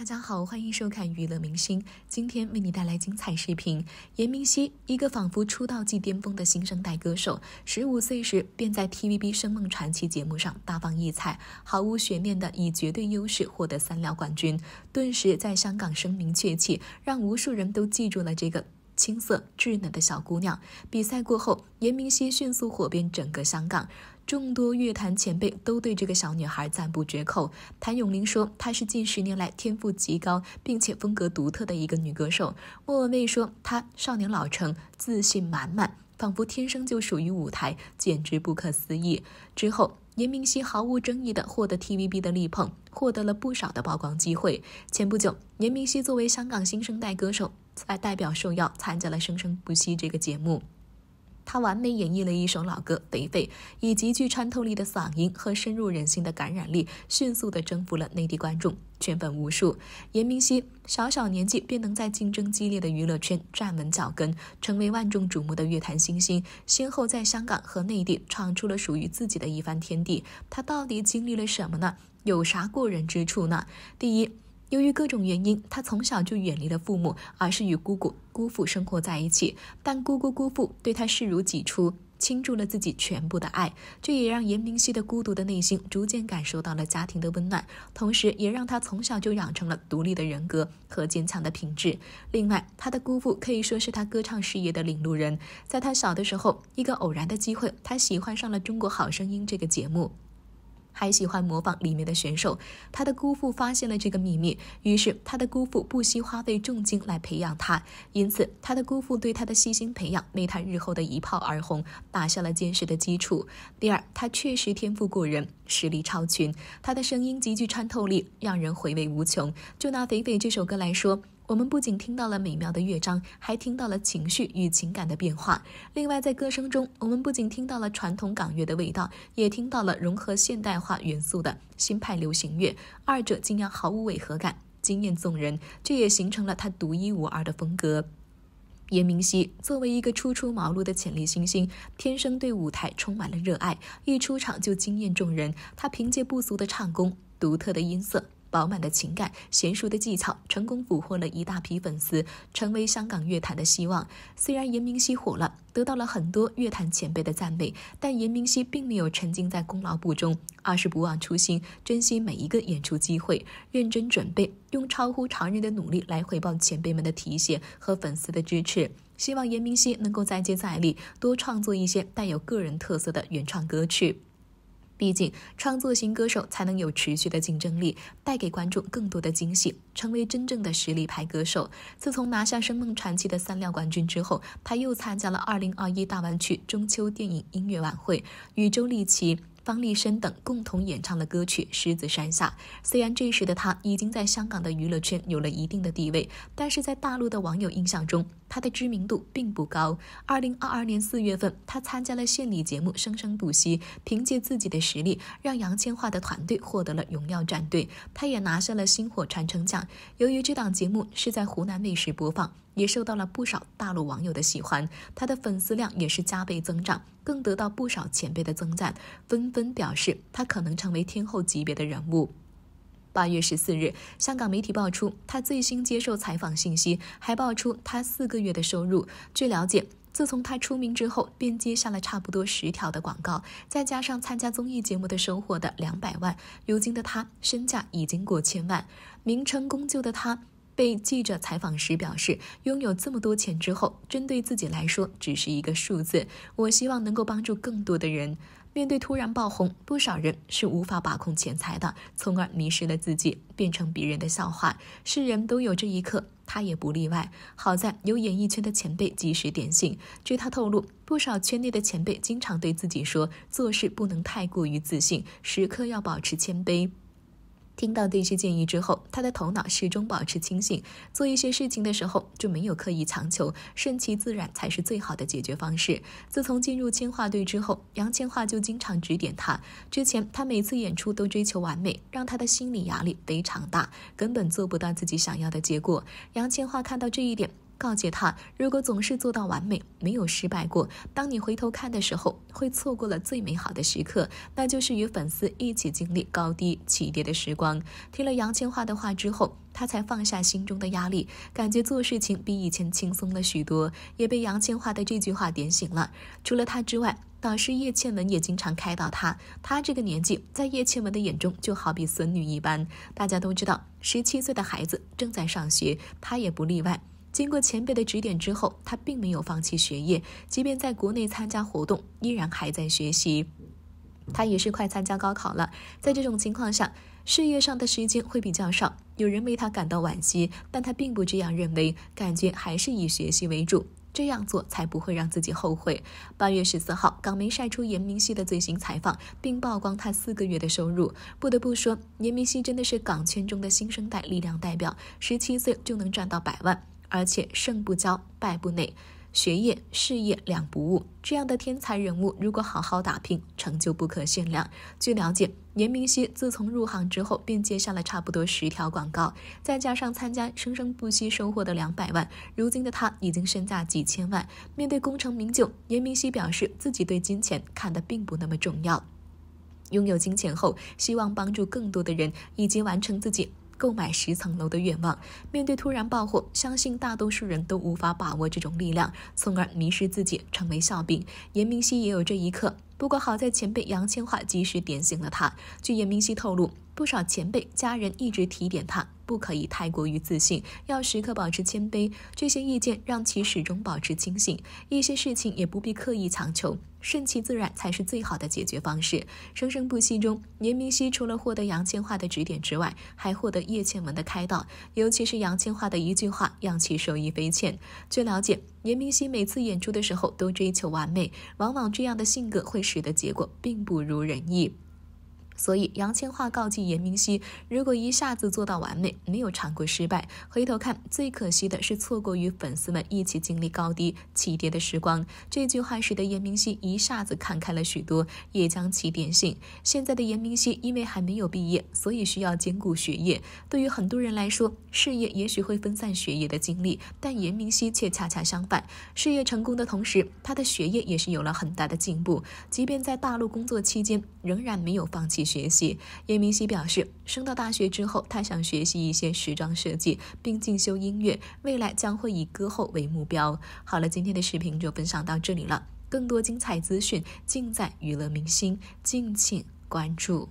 大家好，欢迎收看娱乐明星。今天为你带来精彩视频。严明熙，一个仿佛出道即巅峰的新生代歌手，十五岁时便在 TVB《声梦传奇》节目上大放异彩，毫无悬念的以绝对优势获得三料冠军，顿时在香港声名鹊起，让无数人都记住了这个。青涩稚嫩的小姑娘，比赛过后，严明熙迅速火遍整个香港，众多乐坛前辈都对这个小女孩赞不绝口。谭咏麟说她是近十年来天赋极高并且风格独特的一个女歌手。莫文蔚说她少年老成，自信满满，仿佛天生就属于舞台，简直不可思议。之后，严明熙毫无争议地获得 TVB 的力捧，获得了不少的曝光机会。前不久，严明熙作为香港新生代歌手。才代表受邀参加了《生生不息》这个节目，他完美演绎了一首老歌《北北》，以极具穿透力的嗓音和深入人心的感染力，迅速地征服了内地观众，圈粉无数。严明熙小小年纪便能在竞争激烈的娱乐圈站稳脚跟，成为万众瞩目的乐坛新星，先后在香港和内地闯出了属于自己的一番天地。他到底经历了什么呢？有啥过人之处呢？第一。由于各种原因，他从小就远离了父母，而是与姑姑、姑父生活在一起。但姑姑、姑父对他视如己出，倾注了自己全部的爱，这也让严明熙的孤独的内心逐渐感受到了家庭的温暖，同时也让他从小就养成了独立的人格和坚强的品质。另外，他的姑父可以说是他歌唱事业的领路人。在他小的时候，一个偶然的机会，他喜欢上了《中国好声音》这个节目。还喜欢模仿里面的选手。他的姑父发现了这个秘密，于是他的姑父不惜花费重金来培养他。因此，他的姑父对他的悉心培养，为他日后的一炮而红打下了坚实的基础。第二，他确实天赋过人，实力超群。他的声音极具穿透力，让人回味无穷。就拿《肥肥》这首歌来说。我们不仅听到了美妙的乐章，还听到了情绪与情感的变化。另外，在歌声中，我们不仅听到了传统港乐的味道，也听到了融合现代化元素的新派流行乐，二者竟然毫无违和感，惊艳众人，这也形成了他独一无二的风格。严明熙作为一个初出茅庐的潜力新星，天生对舞台充满了热爱，一出场就惊艳众人。他凭借不俗的唱功、独特的音色。饱满的情感、娴熟的技巧，成功俘获了一大批粉丝，成为香港乐坛的希望。虽然严明熙火了，得到了很多乐坛前辈的赞美，但严明熙并没有沉浸在功劳簿中，而是不忘初心，珍惜每一个演出机会，认真准备，用超乎常人的努力来回报前辈们的提携和粉丝的支持。希望严明熙能够再接再厉，多创作一些带有个人特色的原创歌曲。毕竟，创作型歌手才能有持续的竞争力，带给观众更多的惊喜，成为真正的实力派歌手。自从拿下《声梦传奇》的三料冠军之后，他又参加了二零二一大湾区中秋电影音乐晚会，与周丽淇、方力申等共同演唱的歌曲《狮子山下》。虽然这时的他已经在香港的娱乐圈有了一定的地位，但是在大陆的网友印象中，他的知名度并不高。二零二二年四月份，他参加了献礼节目《生生不息》，凭借自己的实力，让杨千嬅的团队获得了荣耀战队，他也拿下了星火传承奖。由于这档节目是在湖南卫视播放，也受到了不少大陆网友的喜欢，他的粉丝量也是加倍增长，更得到不少前辈的称赞，纷纷表示他可能成为天后级别的人物。八月十四日，香港媒体爆出他最新接受采访信息，还爆出他四个月的收入。据了解，自从他出名之后，便接下了差不多十条的广告，再加上参加综艺节目的收获的两百万，如今的他身价已经过千万。名成功就的他被记者采访时表示，拥有这么多钱之后，针对自己来说只是一个数字，我希望能够帮助更多的人。面对突然爆红，不少人是无法把控钱财的，从而迷失了自己，变成别人的笑话。世人都有这一刻，他也不例外。好在有演艺圈的前辈及时点醒。据他透露，不少圈内的前辈经常对自己说，做事不能太过于自信，时刻要保持谦卑。听到这些建议之后，他的头脑始终保持清醒。做一些事情的时候，就没有刻意强求，顺其自然才是最好的解决方式。自从进入千画队之后，杨千画就经常指点他。之前他每次演出都追求完美，让他的心理压力非常大，根本做不到自己想要的结果。杨千画看到这一点。告诫他，如果总是做到完美，没有失败过，当你回头看的时候，会错过了最美好的时刻，那就是与粉丝一起经历高低起跌的时光。听了杨千嬅的话之后，他才放下心中的压力，感觉做事情比以前轻松了许多。也被杨千嬅的这句话点醒了。除了他之外，导师叶倩文也经常开导他。他这个年纪，在叶倩文的眼中就好比孙女一般。大家都知道，十七岁的孩子正在上学，他也不例外。经过前辈的指点之后，他并没有放弃学业，即便在国内参加活动，依然还在学习。他也是快参加高考了，在这种情况下，事业上的时间会比较少。有人为他感到惋惜，但他并不这样认为，感觉还是以学习为主，这样做才不会让自己后悔。八月十四号，港媒晒出严明熙的最新采访，并曝光他四个月的收入。不得不说，严明熙真的是港圈中的新生代力量代表，十七岁就能赚到百万。而且胜不骄，败不馁，学业事业两不误，这样的天才人物，如果好好打拼，成就不可限量。据了解，严明熙自从入行之后，便接下了差不多十条广告，再加上参加《生生不息》收获的两百万，如今的他已经身价几千万。面对功成名就，严明熙表示自己对金钱看得并不那么重要，拥有金钱后，希望帮助更多的人，以及完成自己。购买十层楼的愿望，面对突然爆火，相信大多数人都无法把握这种力量，从而迷失自己，成为笑柄。严明熙也有这一刻，不过好在前辈杨千嬅及时点醒了他。据严明熙透露。不少前辈家人一直提点他，不可以太过于自信，要时刻保持谦卑。这些意见让其始终保持清醒，一些事情也不必刻意强求，顺其自然才是最好的解决方式。生生不息中，严明熙除了获得杨千嬅的指点之外，还获得叶倩文的开导。尤其是杨千嬅的一句话，让其受益匪浅。据了解，严明熙每次演出的时候都追求完美，往往这样的性格会使得结果并不如人意。所以杨千嬅告诫严明熙，如果一下子做到完美，没有尝过失败，回头看最可惜的是错过与粉丝们一起经历高低起跌的时光。这句话使得严明熙一下子看开了许多，也将其点醒。现在的严明熙因为还没有毕业，所以需要兼顾学业。对于很多人来说，事业也许会分散学业的精力，但严明熙却恰恰相反，事业成功的同时，他的学业也是有了很大的进步。即便在大陆工作期间，仍然没有放弃。学习，严明熙表示，升到大学之后，他想学习一些时装设计，并进修音乐，未来将会以歌后为目标。好了，今天的视频就分享到这里了，更多精彩资讯尽在娱乐明星，敬请关注。